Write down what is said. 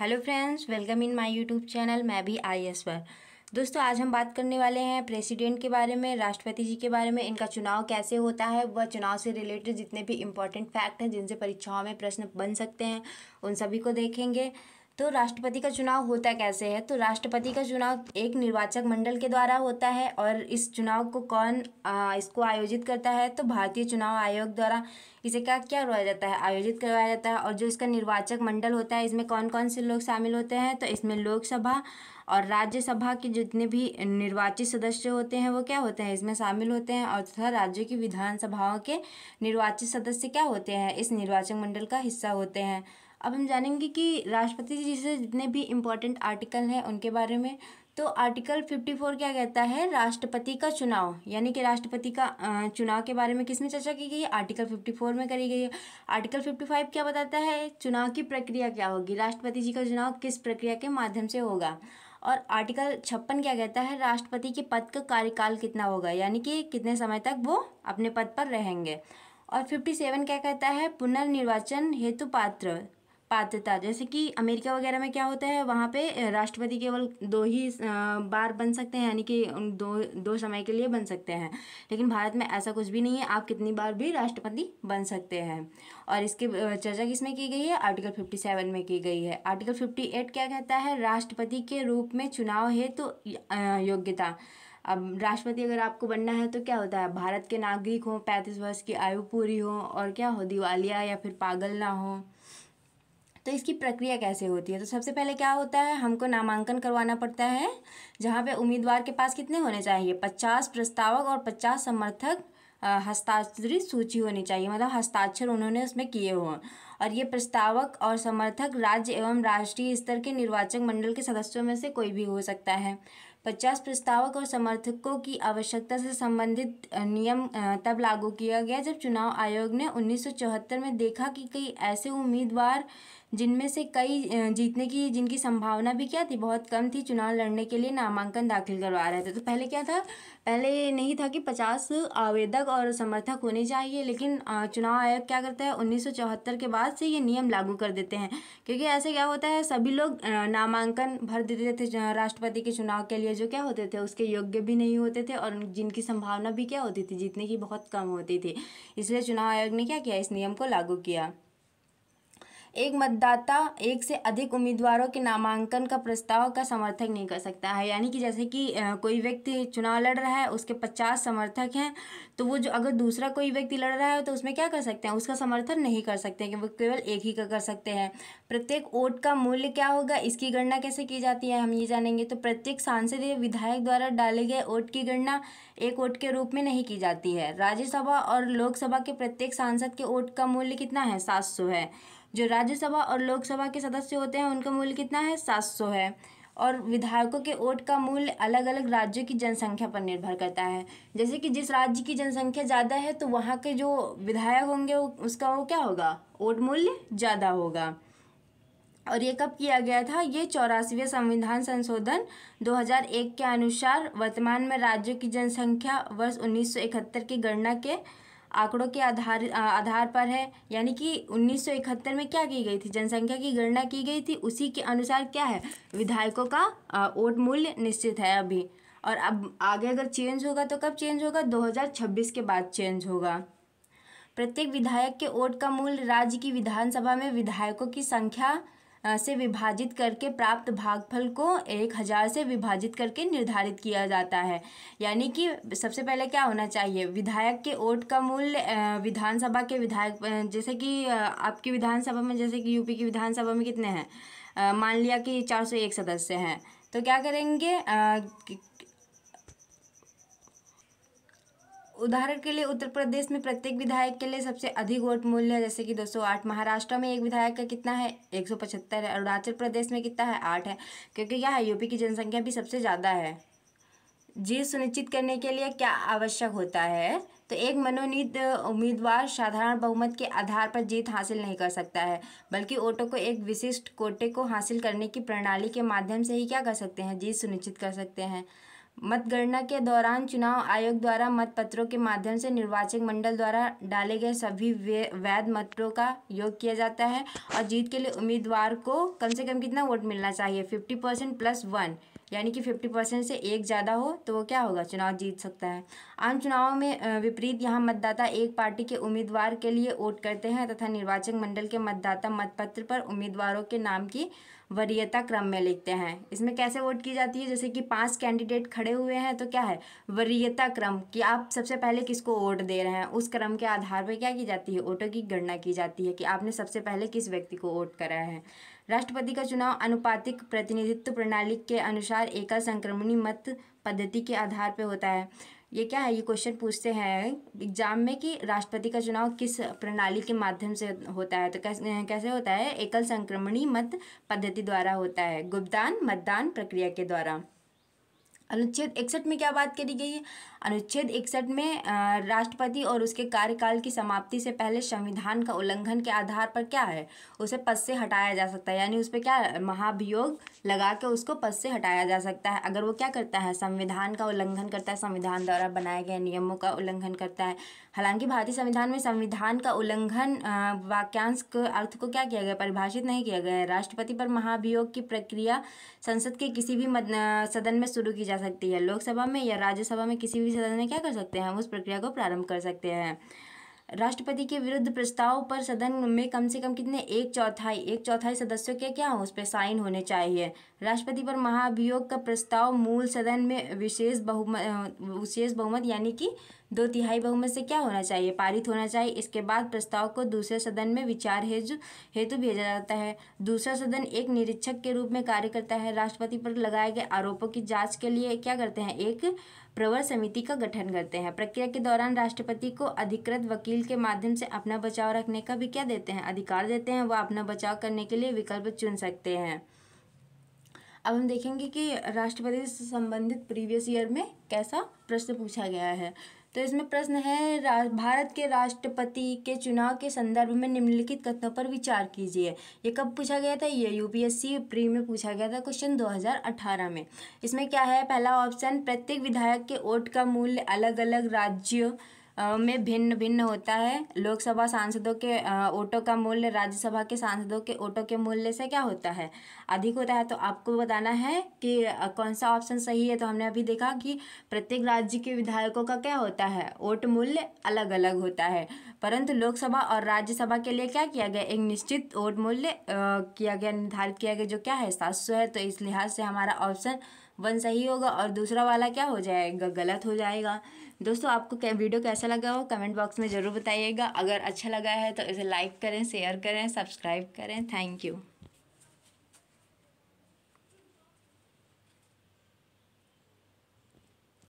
hello friends welcome in my YouTube channel मैं भी I S पर दोस्तों आज हम बात करने वाले हैं प्रेसिडेंट के बारे में राष्ट्रपति जी के बारे में इनका चुनाव कैसे होता है वह चुनाव से रिलेटेड जितने भी इम्पॉर्टेंट फैक्ट हैं जिनसे परीक्षाओं में प्रश्न बन सकते हैं उन सभी को देखेंगे तो राष्ट्रपति का चुनाव होता कैसे है तो राष्ट्रपति का चुनाव एक निर्वाचक मंडल के द्वारा होता है और इस चुनाव को कौन आ, इसको आयोजित करता है तो भारतीय चुनाव आयोग द्वारा इसे क्या क्या करवाया जाता है आयोजित करवाया जाता है और जो इसका निर्वाचक मंडल होता है इसमें कौन कौन से लोग शामिल होते हैं तो इसमें लोकसभा और राज्यसभा के जितने भी निर्वाचित सदस्य होते हैं वो क्या होते हैं इसमें शामिल होते हैं और तथा राज्य की विधानसभाओं के निर्वाचित सदस्य क्या होते हैं इस निर्वाचक मंडल का हिस्सा होते हैं अब हम जानेंगे कि राष्ट्रपति जी से जितने भी इम्पोर्टेंट आर्टिकल हैं उनके बारे में तो आर्टिकल फिफ्टी फोर क्या कहता है राष्ट्रपति का चुनाव यानी कि राष्ट्रपति का चुनाव के बारे में किसमें चर्चा की गई है आर्टिकल फिफ्टी फोर में करी गई है आर्टिकल फिफ्टी फाइव क्या बताता है चुनाव की प्रक्रिया क्या होगी राष्ट्रपति जी का चुनाव किस प्रक्रिया के माध्यम से होगा और आर्टिकल छप्पन क्या कहता है राष्ट्रपति के पद का कार्यकाल कितना होगा यानी कि कितने समय तक वो अपने पद पर रहेंगे और फिफ्टी सेवन क्या कहता है पुनर्निर्वाचन हेतु पात्र पात्रता जैसे कि अमेरिका वगैरह में क्या होता है वहाँ पे राष्ट्रपति केवल दो ही बार बन सकते हैं यानी कि दो दो समय के लिए बन सकते हैं लेकिन भारत में ऐसा कुछ भी नहीं है आप कितनी बार भी राष्ट्रपति बन सकते हैं और इसके चर्चा किस में की गई है आर्टिकल फिफ्टी सेवन में की गई है आर्टिकल फिफ्टी एट क्या कहता है राष्ट्रपति के रूप में चुनाव हेतु तो योग्यता अब राष्ट्रपति अगर आपको बनना है तो क्या होता है भारत के नागरिक हों पैंतीस वर्ष की आयु पूरी हो और क्या हो दिवालिया या फिर पागल ना हो तो इसकी प्रक्रिया कैसे होती है तो सबसे पहले क्या होता है हमको नामांकन करवाना पड़ता है जहाँ पे उम्मीदवार के पास कितने होने चाहिए पचास प्रस्तावक और पचास समर्थक हस्ताक्षरित सूची होनी चाहिए मतलब हस्ताक्षर उन्होंने उसमें किए हों और ये प्रस्तावक और समर्थक राज्य एवं राष्ट्रीय स्तर के निर्वाचक मंडल के सदस्यों में से कोई भी हो सकता है पचास प्रस्तावक और समर्थकों की आवश्यकता से संबंधित नियम तब लागू किया गया जब चुनाव आयोग ने 1974 में देखा कि कई ऐसे उम्मीदवार जिनमें से कई जीतने की जिनकी संभावना भी क्या थी बहुत कम थी चुनाव लड़ने के लिए नामांकन दाखिल करवा रहे थे तो पहले क्या था पहले नहीं था कि पचास आवेदक और समर्थक होने चाहिए लेकिन चुनाव आयोग क्या करता है चौहत्तर के बाद से ये नियम लागू कर देते हैं क्योंकि ऐसे क्या होता है सभी लोग नामांकन भर देते थे राष्ट्रपति के चुनाव के लिए प्लेयर जो क्या होते थे उसके योग्य भी नहीं होते थे और जिनकी संभावना भी क्या होती थी जीतने की बहुत कम होती थी इसलिए चुनाव आयोग ने क्या किया इस नियम को लागू किया एक मतदाता एक से अधिक उम्मीदवारों के नामांकन का प्रस्ताव का समर्थक नहीं कर सकता है यानी कि जैसे कि कोई व्यक्ति चुनाव लड़ रहा है उसके पचास समर्थक हैं तो वो जो अगर दूसरा कोई व्यक्ति लड़ रहा है तो उसमें क्या कर सकते हैं उसका समर्थन नहीं कर सकते कि वो केवल एक ही का कर सकते हैं प्रत्येक वोट का मूल्य क्या होगा इसकी गणना कैसे की जाती है हम ये जानेंगे तो प्रत्येक सांसद या विधायक द्वारा डाले गए वोट की गणना एक वोट के रूप में नहीं की जाती है राज्यसभा और लोकसभा के प्रत्येक सांसद के वोट का मूल्य कितना है सात सौ है जो राज्यसभा और लोकसभा के सदस्य होते हैं उनका मूल्य कितना है सात सौ है और विधायकों के वोट का मूल्य अलग अलग राज्यों की जनसंख्या पर निर्भर करता है जैसे कि जिस राज्य की जनसंख्या ज़्यादा है तो वहाँ के जो विधायक होंगे उसका वो क्या होगा वोट मूल्य ज़्यादा होगा और ये कब किया गया था ये चौरासीवें संविधान संशोधन 2001 के अनुसार वर्तमान में राज्यों की जनसंख्या वर्ष उन्नीस की गणना के आंकड़ों के आधार आधार पर है यानी कि 1971 में क्या की गई थी जनसंख्या की गणना की गई थी उसी के अनुसार क्या है विधायकों का वोट मूल्य निश्चित है अभी और अब आगे अगर चेंज होगा तो कब चेंज होगा 2026 के बाद चेंज होगा प्रत्येक विधायक के वोट का मूल्य राज्य की विधानसभा में विधायकों की संख्या से विभाजित करके प्राप्त भागफल को एक हज़ार से विभाजित करके निर्धारित किया जाता है यानी कि सबसे पहले क्या होना चाहिए विधायक के वोट का मूल्य विधानसभा के विधायक जैसे कि आपकी विधानसभा में जैसे कि यूपी की विधानसभा में कितने हैं मान लिया कि चार सौ एक सदस्य हैं तो क्या करेंगे उदाहरण के लिए उत्तर प्रदेश में प्रत्येक विधायक के लिए सबसे अधिक वोट मूल्य है जैसे कि 208 महाराष्ट्र में एक विधायक का कितना है 175 है अरुणाचल प्रदेश में कितना है आठ है क्योंकि क्या है यूपी की जनसंख्या भी सबसे ज़्यादा है जीत सुनिश्चित करने के लिए क्या आवश्यक होता है तो एक मनोनीत उम्मीदवार साधारण बहुमत के आधार पर जीत हासिल नहीं कर सकता है बल्कि वोटों को एक विशिष्ट कोटे को हासिल करने की प्रणाली के माध्यम से ही क्या कर सकते हैं जीत सुनिश्चित कर सकते हैं मतगणना के दौरान चुनाव आयोग द्वारा मतपत्रों के माध्यम से निर्वाचक मंडल द्वारा डाले गए सभी वैध मतों का योग किया जाता है और जीत के लिए उम्मीदवार को कम से कम कितना वोट मिलना चाहिए फिफ्टी परसेंट प्लस वन यानी कि फिफ्टी परसेंट से एक ज़्यादा हो तो वो क्या होगा चुनाव जीत सकता है आम चुनावों में विपरीत यहाँ मतदाता एक पार्टी के उम्मीदवार के लिए वोट करते हैं तथा निर्वाचन मंडल के मतदाता मतपत्र पर उम्मीदवारों के नाम की वरीयता क्रम में लिखते हैं इसमें कैसे वोट की जाती है जैसे कि पांच कैंडिडेट खड़े हुए हैं तो क्या है वरीयता क्रम कि आप सबसे पहले किसको वोट दे रहे हैं उस क्रम के आधार पर क्या की जाती है वोटों की गणना की जाती है कि आपने सबसे पहले किस व्यक्ति को वोट कराया है राष्ट्रपति का चुनाव अनुपातिक प्रतिनिधित्व प्रणाली के अनुसार एकल संक्रमणी मत पद्धति के आधार पर होता है ये क्या है ये क्वेश्चन पूछते हैं एग्जाम में कि राष्ट्रपति का चुनाव किस प्रणाली के माध्यम से होता है तो कैसे कैसे होता है एकल संक्रमणी मत पद्धति द्वारा होता है गुप्तान मतदान प्रक्रिया के द्वारा अनुच्छेद इकसठ में क्या बात करी गई है अनुच्छेद इकसठ में राष्ट्रपति और उसके कार्यकाल की समाप्ति से पहले संविधान का उल्लंघन के आधार पर क्या है उसे पद से हटाया जा सकता है यानी उस पर क्या महाभियोग लगा के उसको पद से हटाया जा सकता है अगर वो क्या करता है संविधान का उल्लंघन करता है संविधान द्वारा बनाए गए नियमों का उल्लंघन करता है हालांकि भारतीय संविधान में संविधान का उल्लंघन वाक्यांश के अर्थ को क्या किया गया परिभाषित नहीं किया गया है राष्ट्रपति पर महाभियोग की प्रक्रिया संसद के किसी भी सदन में शुरू की जा सकती है लोकसभा में या राज्यसभा में किसी भी सदन में क्या कर सकते हैं उस प्रक्रिया को प्रारंभ कर सकते हैं राष्ट्रपति के विरुद्ध प्रस्ताव पर सदन में कम से कम कितने एक चौथाई एक चौथाई सदस्यों के क्या उस पर साइन होने चाहिए राष्ट्रपति पर महाभियोग का प्रस्ताव मूल सदन में विशेष बहुमत विशेष बहुमत यानी कि दो तिहाई बहुमत से क्या होना चाहिए पारित होना चाहिए इसके बाद प्रस्ताव को दूसरे सदन में विचार हेतु हेतु भेजा जाता है दूसरा सदन एक निरीक्षक के रूप में कार्य करता है राष्ट्रपति पर लगाए गए आरोपों की जांच के लिए क्या करते हैं एक प्रवर समिति का गठन करते हैं प्रक्रिया के दौरान राष्ट्रपति को अधिकृत वकील बिल के माध्यम से अपना बचाव रखने का भी क्या देते हैं अधिकार देते हैं वह अपना बचाव करने के लिए विकल्प चुन सकते हैं अब हम देखेंगे कि राष्ट्रपति से संबंधित प्रीवियस ईयर में कैसा प्रश्न पूछा गया है तो इसमें प्रश्न है भारत के राष्ट्रपति के चुनाव के संदर्भ में निम्नलिखित कथनों पर विचार कीजिए ये कब पूछा गया था ये यूपीएससी प्री में पूछा गया था क्वेश्चन 2018 में इसमें क्या है पहला ऑप्शन प्रत्येक विधायक के वोट का मूल्य अलग अलग राज्यों में भिन्न भिन्न होता है लोकसभा सांसदों के वोटों का मूल्य राज्यसभा के सांसदों के वोटों के मूल्य से क्या होता है अधिक होता है तो आपको बताना है कि कौन सा ऑप्शन सही है तो हमने अभी देखा कि प्रत्येक राज्य के विधायकों का क्या होता है वोट मूल्य अलग अलग होता है परंतु लोकसभा और राज्यसभा के लिए क्या किया गया एक निश्चित वोट मूल्य किया गया निर्धारित किया गया जो क्या है सात है तो इस लिहाज से हमारा ऑप्शन वन सही होगा और दूसरा वाला क्या हो जाएगा गलत हो जाएगा दोस्तों आपको क्या वीडियो कैसा लगा हो कमेंट बॉक्स में ज़रूर बताइएगा अगर अच्छा लगा है तो इसे लाइक करें शेयर करें सब्सक्राइब करें थैंक यू